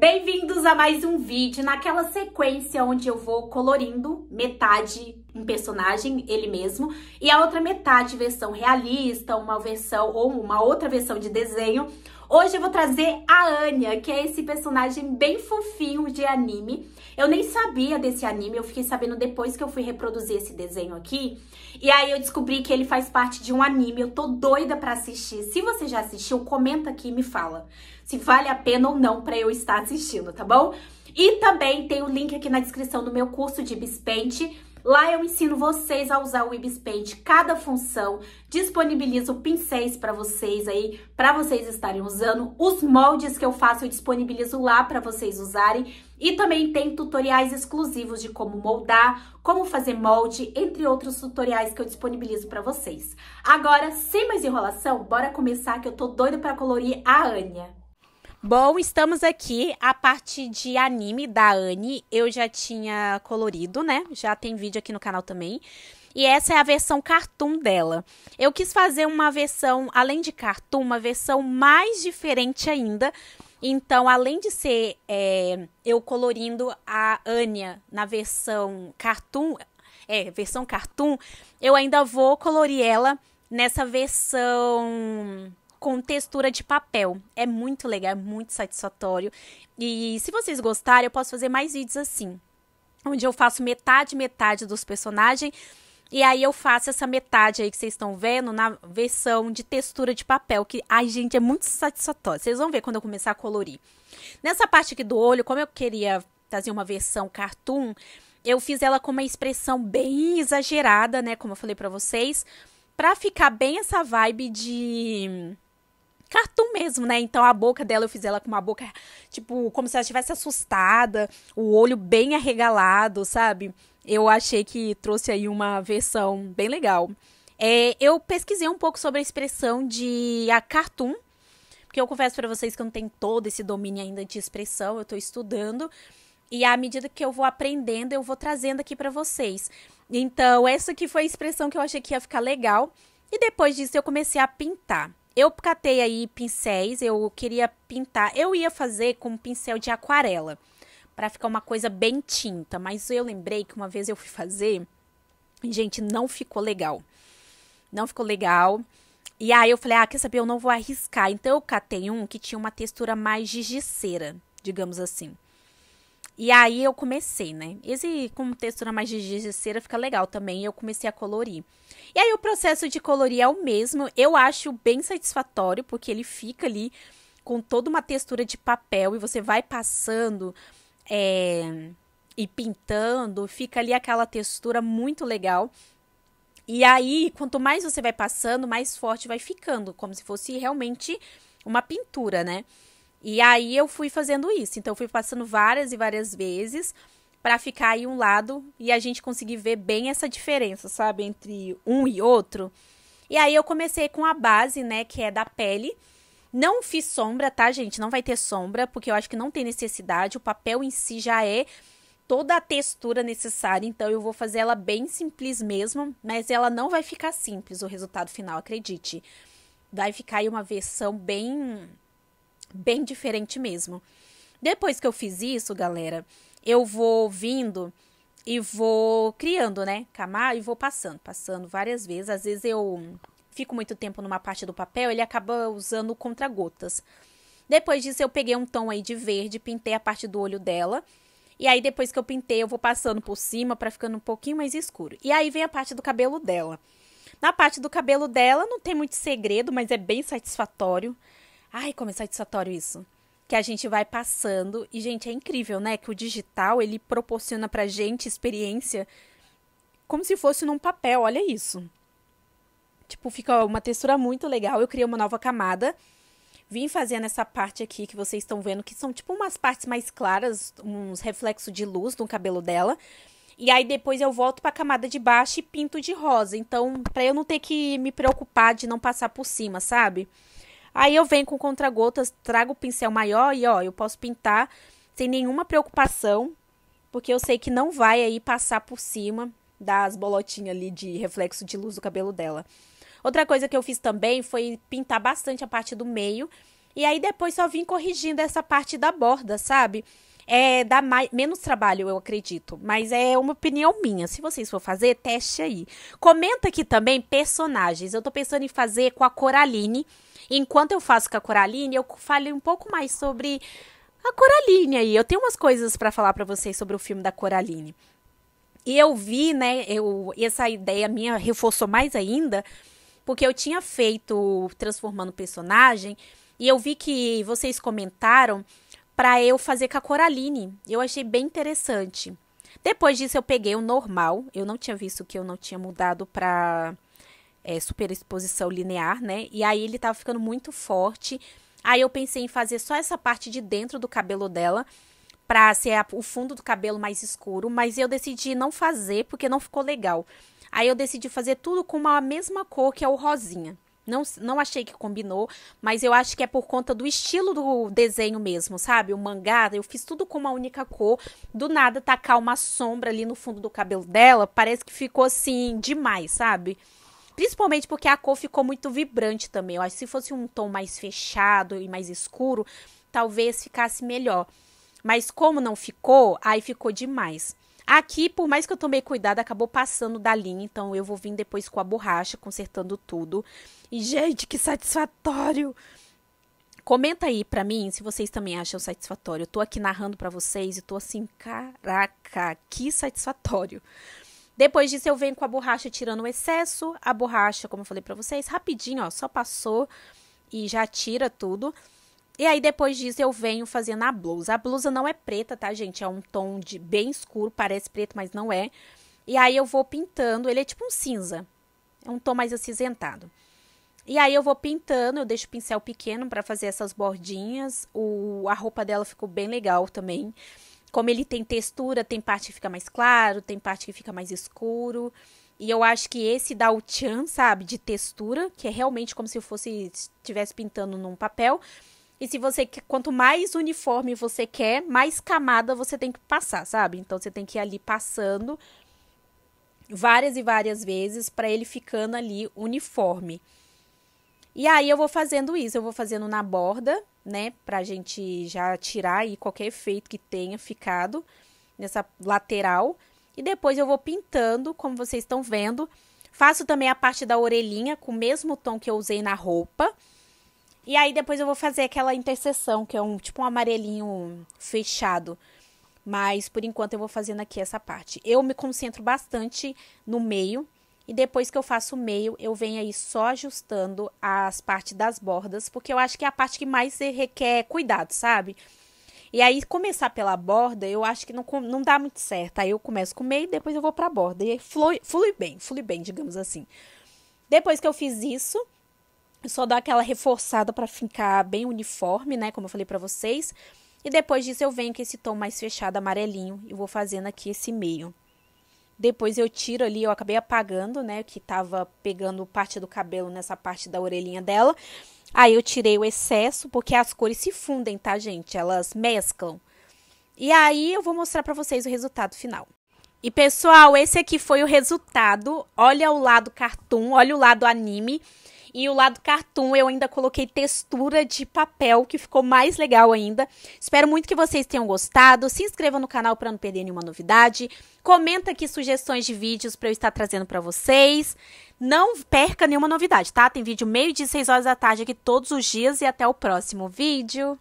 Bem-vindos a mais um vídeo, naquela sequência onde eu vou colorindo metade um personagem, ele mesmo, e a outra metade versão realista, uma versão ou uma outra versão de desenho, Hoje eu vou trazer a Anya, que é esse personagem bem fofinho de anime. Eu nem sabia desse anime, eu fiquei sabendo depois que eu fui reproduzir esse desenho aqui. E aí eu descobri que ele faz parte de um anime, eu tô doida pra assistir. Se você já assistiu, comenta aqui e me fala se vale a pena ou não para eu estar assistindo, tá bom? E também tem o link aqui na descrição do meu curso de Bispente, Lá eu ensino vocês a usar o Ibis Paint, cada função, disponibilizo pincéis para vocês aí, para vocês estarem usando. Os moldes que eu faço eu disponibilizo lá para vocês usarem. E também tem tutoriais exclusivos de como moldar, como fazer molde, entre outros tutoriais que eu disponibilizo para vocês. Agora, sem mais enrolação, bora começar que eu tô doida para colorir a Ania. Bom, estamos aqui. A parte de anime da Anne eu já tinha colorido, né? Já tem vídeo aqui no canal também. E essa é a versão cartoon dela. Eu quis fazer uma versão, além de cartoon, uma versão mais diferente ainda. Então, além de ser é, eu colorindo a Anya na versão cartoon, é, versão cartoon, eu ainda vou colorir ela nessa versão com textura de papel. É muito legal, é muito satisfatório. E se vocês gostarem, eu posso fazer mais vídeos assim, onde eu faço metade, metade dos personagens. E aí eu faço essa metade aí que vocês estão vendo na versão de textura de papel, que, ai, gente, é muito satisfatório. Vocês vão ver quando eu começar a colorir. Nessa parte aqui do olho, como eu queria fazer uma versão cartoon, eu fiz ela com uma expressão bem exagerada, né, como eu falei para vocês, para ficar bem essa vibe de cartoon mesmo, né? Então a boca dela, eu fiz ela com uma boca, tipo, como se ela estivesse assustada, o olho bem arregalado, sabe? Eu achei que trouxe aí uma versão bem legal. É, eu pesquisei um pouco sobre a expressão de a cartoon, porque eu confesso para vocês que eu não tenho todo esse domínio ainda de expressão, eu estou estudando. E à medida que eu vou aprendendo, eu vou trazendo aqui para vocês. Então, essa aqui foi a expressão que eu achei que ia ficar legal. E depois disso, eu comecei a pintar. Eu catei aí pincéis, eu queria pintar. Eu ia fazer com um pincel de aquarela, para ficar uma coisa bem tinta, mas eu lembrei que uma vez eu fui fazer, gente, não ficou legal. Não ficou legal. E aí eu falei, ah, quer saber, eu não vou arriscar. Então eu catei um que tinha uma textura mais gigiceira, digamos assim. E aí eu comecei, né? Esse com textura mais de giz de cera fica legal também. Eu comecei a colorir. E aí o processo de colorir é o mesmo. Eu acho bem satisfatório, porque ele fica ali com toda uma textura de papel e você vai passando é, e pintando, fica ali aquela textura muito legal. E aí, quanto mais você vai passando, mais forte vai ficando, como se fosse realmente uma pintura, né? E aí eu fui fazendo isso. Então eu fui passando várias e várias vezes para ficar aí um lado e a gente conseguir ver bem essa diferença, sabe, entre um e outro. E aí eu comecei com a base, né, que é da pele. Não fiz sombra, tá, gente? Não vai ter sombra, porque eu acho que não tem necessidade. O papel em si já é toda a textura necessária, então eu vou fazer ela bem simples mesmo, mas ela não vai ficar simples o resultado final, acredite. Vai ficar aí uma versão bem bem diferente mesmo. Depois que eu fiz isso, galera, eu vou vindo e vou criando, né? Camar e vou passando, passando várias vezes. Às vezes eu fico muito tempo numa parte do papel, ele acaba usando contra gotas. Depois disso eu peguei um tom aí de verde, pintei a parte do olho dela. E aí depois que eu pintei, eu vou passando por cima para ficando um pouquinho mais escuro. E aí vem a parte do cabelo dela. Na parte do cabelo dela não tem muito segredo, mas é bem satisfatório. Ai, como é satisfatório isso. Que a gente vai passando. E, gente, é incrível, né? Que o digital, ele proporciona pra gente experiência como se fosse num papel. Olha isso. Tipo, fica uma textura muito legal. Eu criei uma nova camada. Vim fazendo essa parte aqui que vocês estão vendo, que são tipo umas partes mais claras, uns reflexos de luz no cabelo dela. E aí depois eu volto para a camada de baixo e pinto de rosa. Então, para eu não ter que me preocupar de não passar por cima, sabe? Aí eu venho com contragotas, trago o pincel maior e ó, eu posso pintar sem nenhuma preocupação, porque eu sei que não vai aí passar por cima das bolotinhas ali de reflexo de luz do cabelo dela. Outra coisa que eu fiz também foi pintar bastante a parte do meio e aí depois só vim corrigindo essa parte da borda, sabe? é, dá mais, menos trabalho, eu acredito. Mas é uma opinião minha. Se vocês for fazer, teste aí. Comenta aqui também personagens. Eu tô pensando em fazer com a Coraline. Enquanto eu faço com a Coraline, eu falei um pouco mais sobre a Coraline aí. Eu tenho umas coisas para falar para vocês sobre o filme da Coraline. E eu vi, né, eu, essa ideia minha reforçou mais ainda, porque eu tinha feito Transformando Personagem, e eu vi que vocês comentaram para eu fazer com a Coraline. Eu achei bem interessante. Depois disso, eu peguei o normal. Eu não tinha visto que eu não tinha mudado para é, superexposição linear, né? E aí ele tava ficando muito forte. Aí eu pensei em fazer só essa parte de dentro do cabelo dela para ser a, o fundo do cabelo mais escuro, mas eu decidi não fazer porque não ficou legal. Aí eu decidi fazer tudo com a mesma cor que é o rosinha. Não, não achei que combinou, mas eu acho que é por conta do estilo do desenho mesmo, sabe? O mangá, eu fiz tudo com uma única cor. Do nada tacar uma sombra ali no fundo do cabelo dela, parece que ficou assim demais, sabe? Principalmente porque a cor ficou muito vibrante também. Eu acho que se fosse um tom mais fechado e mais escuro, talvez ficasse melhor. Mas como não ficou, aí ficou demais. Aqui, por mais que eu tomei cuidado, acabou passando da linha, então eu vou vir depois com a borracha, consertando tudo. E, gente, que satisfatório! Comenta aí pra mim se vocês também acham satisfatório. Eu tô aqui narrando para vocês e tô assim, caraca, que satisfatório. Depois disso eu venho com a borracha tirando o excesso. A borracha, como eu falei para vocês, rapidinho, ó, só passou e já tira tudo. E aí, depois disso, eu venho fazendo a blusa. A blusa não é preta, tá, gente? É um tom de bem escuro, parece preto, mas não é. E aí, eu vou pintando. Ele é tipo um cinza. É um tom mais acinzentado. E aí, eu vou pintando. Eu deixo o pincel pequeno para fazer essas bordinhas. O, a roupa dela ficou bem legal também. Como ele tem textura, tem parte que fica mais claro, tem parte que fica mais escuro. E eu acho que esse dá o tchan, sabe, de textura, que é realmente como se fosse estivesse pintando num papel. E se você quanto mais uniforme você quer, mais camada você tem que passar, sabe? Então você tem que ir ali passando várias e várias vezes para ele ficando ali uniforme. E aí eu vou fazendo isso, eu vou fazendo na borda, né, pra gente já tirar aí qualquer efeito que tenha ficado nessa lateral. E depois eu vou pintando, como vocês estão vendo. Faço também a parte da orelhinha com o mesmo tom que eu usei na roupa. E aí depois eu vou fazer aquela interseção, que é um tipo um amarelinho fechado. Mas por enquanto eu vou fazendo aqui essa parte. Eu me concentro bastante no meio. E depois que eu faço o meio, eu venho aí só ajustando as partes das bordas, porque eu acho que é a parte que mais requer cuidado, sabe? E aí, começar pela borda, eu acho que não, não dá muito certo. Aí eu começo com o meio, depois eu vou pra borda. E flui, flui bem, flui bem, digamos assim. Depois que eu fiz isso, só dá aquela reforçada para ficar bem uniforme, né? Como eu falei para vocês. E depois disso eu venho com esse tom mais fechado, amarelinho, e vou fazendo aqui esse meio. Depois eu tiro ali, eu acabei apagando, né? Que tava pegando parte do cabelo nessa parte da orelhinha dela. Aí eu tirei o excesso, porque as cores se fundem, tá, gente? Elas mesclam. E aí eu vou mostrar para vocês o resultado final. E pessoal, esse aqui foi o resultado. Olha o lado cartoon, olha o lado anime. E o lado cartoon eu ainda coloquei textura de papel, que ficou mais legal ainda. Espero muito que vocês tenham gostado. Se inscreva no canal para não perder nenhuma novidade. Comenta aqui sugestões de vídeos para eu estar trazendo para vocês. Não perca nenhuma novidade, tá? Tem vídeo meio-dia, 6 horas da tarde aqui todos os dias e até o próximo vídeo.